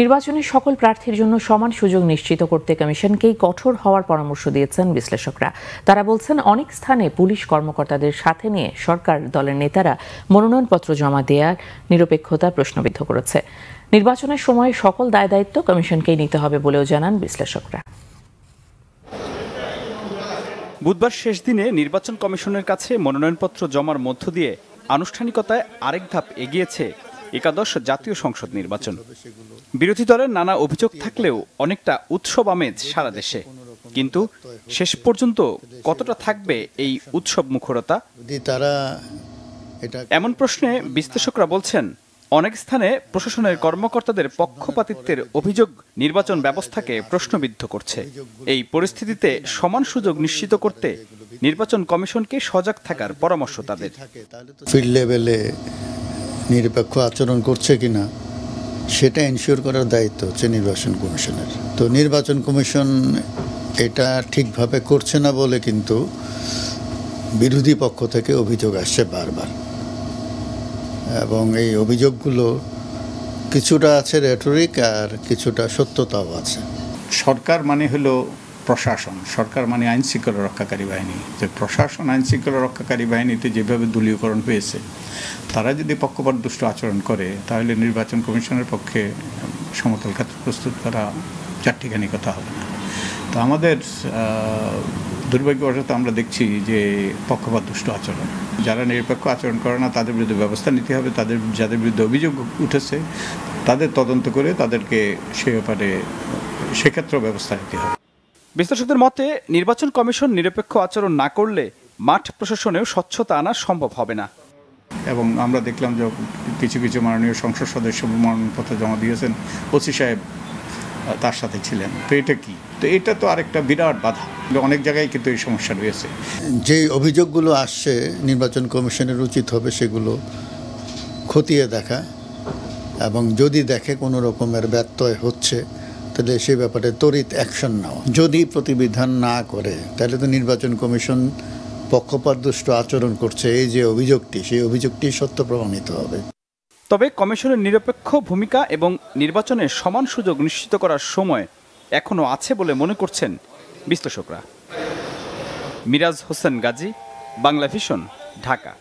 নির্বাচনে সকল প্রার্থীর জন্য সমান সুযোগ নিশ্চিত করতে কমিশনকেই কঠোর হওয়ার পরামর্শ দিয়েছেন বিশ্লেষকরা তারা বলছেন অনেক স্থানে পুলিশ কর্মকর্তাদের সাথে নিয়ে সরকার দলের নেতারা মনোনয়নপত্র জমা দেওয়ার নিরপেক্ষতা প্রশ্নবিদ্ধ করেছে নির্বাচনের সময় সকল দায় দায়িত্ব কমিশনকেই নিতে হবে বলেও জানান বিশ্লেষকরা বুধবার শেষ দিনে নির্বাচন কমিশনের কাছে মনোনয়নপত্র জমার মধ্য দিয়ে আনুষ্ঠানিকতায় আরেক ধাপ এগিয়েছে একাদশ জাতীয় সংসদ নির্বাচন বিরোধী দলের নানা অভিযোগ থাকলেও অনেকটা উৎসব আমেজ সারা দেশে কিন্তু শেষ পর্যন্ত কতটা থাকবে এই উৎসব মুখরতা এমন প্রশ্নে বিশ্লেষকরা বলছেন অনেক স্থানে প্রশাসনের কর্মকর্তাদের পক্ষপাতিত্বের অভিযোগ নির্বাচন ব্যবস্থাকে প্রশ্নবিদ্ধ করছে এই পরিস্থিতিতে সমান সুযোগ নিশ্চিত করতে নির্বাচন কমিশনকে সজাগ থাকার পরামর্শ তাদের ফিল্ড লেভেলে নিরপেক্ষ আচরণ করছে কি না সেটা এনশিওর করার দায়িত্ব হচ্ছে নির্বাচন কমিশনের তো নির্বাচন কমিশন এটা ঠিকভাবে করছে না বলে কিন্তু বিরোধী পক্ষ থেকে অভিযোগ আসছে বারবার এবং এই অভিযোগগুলো কিছুটা আছে রেটরিক আর কিছুটা সত্যতাও আছে সরকার মানে হলো প্রশাসন সরকার মানে আইন শৃঙ্খলা রক্ষাকারী বাহিনী যে প্রশাসন আইন শৃঙ্খলা রক্ষাকারী বাহিনীতে যেভাবে দলীয়করণ হয়েছে তারা যদি পক্ষপাত দুষ্ট আচরণ করে তাহলে নির্বাচন কমিশনের পক্ষে সমতল খাত প্রস্তুত করা চারটিখানি কথা হবে না তো আমাদের দুর্ভাগ্যবশত আমরা দেখছি যে পক্ষপাত দুষ্ট আচরণ যারা নিরপেক্ষ আচরণ করে না তাদের বিরুদ্ধে ব্যবস্থা নিতে হবে তাদের যাদের বিরুদ্ধে অভিযোগ উঠেছে তাদের তদন্ত করে তাদেরকে সে ব্যাপারে সেক্ষেত্রেও ব্যবস্থা নিতে হবে বিশ্লেষকদের মতে নির্বাচন কমিশন নিরপেক্ষ আচরণ না করলে মাঠ প্রশাসনেও স্বচ্ছতা আনা সম্ভব হবে না এবং আমরা দেখলাম যে কিছু কিছু মাননীয় সংসদ সদস্য মনোনয়নপত্র জমা দিয়েছেন ওসি সাহেব তার সাথে ছিলেন তো এটা কি তো এটা তো আরেকটা বিরাট বাধা অনেক জায়গায় কিন্তু এই সমস্যা রয়েছে যে অভিযোগগুলো আসছে নির্বাচন কমিশনের উচিত হবে সেগুলো খতিয়ে দেখা এবং যদি দেখে কোনো রকমের ব্যত্যয় হচ্ছে তাহলে সে ব্যাপারে ত্বরিত অ্যাকশন নেওয়া যদি প্রতিবিধান না করে তাহলে তো নির্বাচন কমিশন পক্ষপাতদুষ্ট আচরণ করছে এই যে অভিযোগটি সেই অভিযোগটি সত্য প্রমাণিত হবে তবে কমিশনের নিরপেক্ষ ভূমিকা এবং নির্বাচনের সমান সুযোগ নিশ্চিত করার সময় এখনও আছে বলে মনে করছেন বিশ্লেষকরা মিরাজ হোসেন গাজী বাংলা ভিশন ঢাকা